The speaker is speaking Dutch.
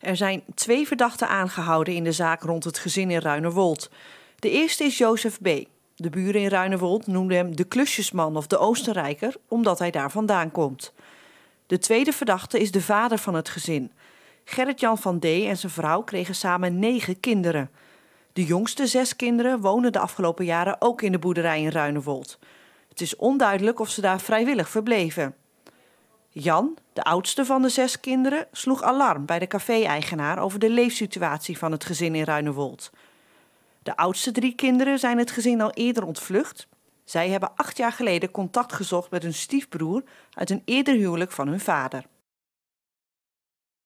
Er zijn twee verdachten aangehouden in de zaak rond het gezin in Ruinerwold. De eerste is Jozef B. De buren in Ruinerwold noemden hem de klusjesman of de Oostenrijker, omdat hij daar vandaan komt. De tweede verdachte is de vader van het gezin. Gerrit-Jan van D. en zijn vrouw kregen samen negen kinderen. De jongste zes kinderen wonen de afgelopen jaren ook in de boerderij in Ruinerwold. Het is onduidelijk of ze daar vrijwillig verbleven. Jan, de oudste van de zes kinderen, sloeg alarm bij de café-eigenaar over de leefsituatie van het gezin in Ruinewold. De oudste drie kinderen zijn het gezin al eerder ontvlucht. Zij hebben acht jaar geleden contact gezocht met hun stiefbroer uit een eerder huwelijk van hun vader.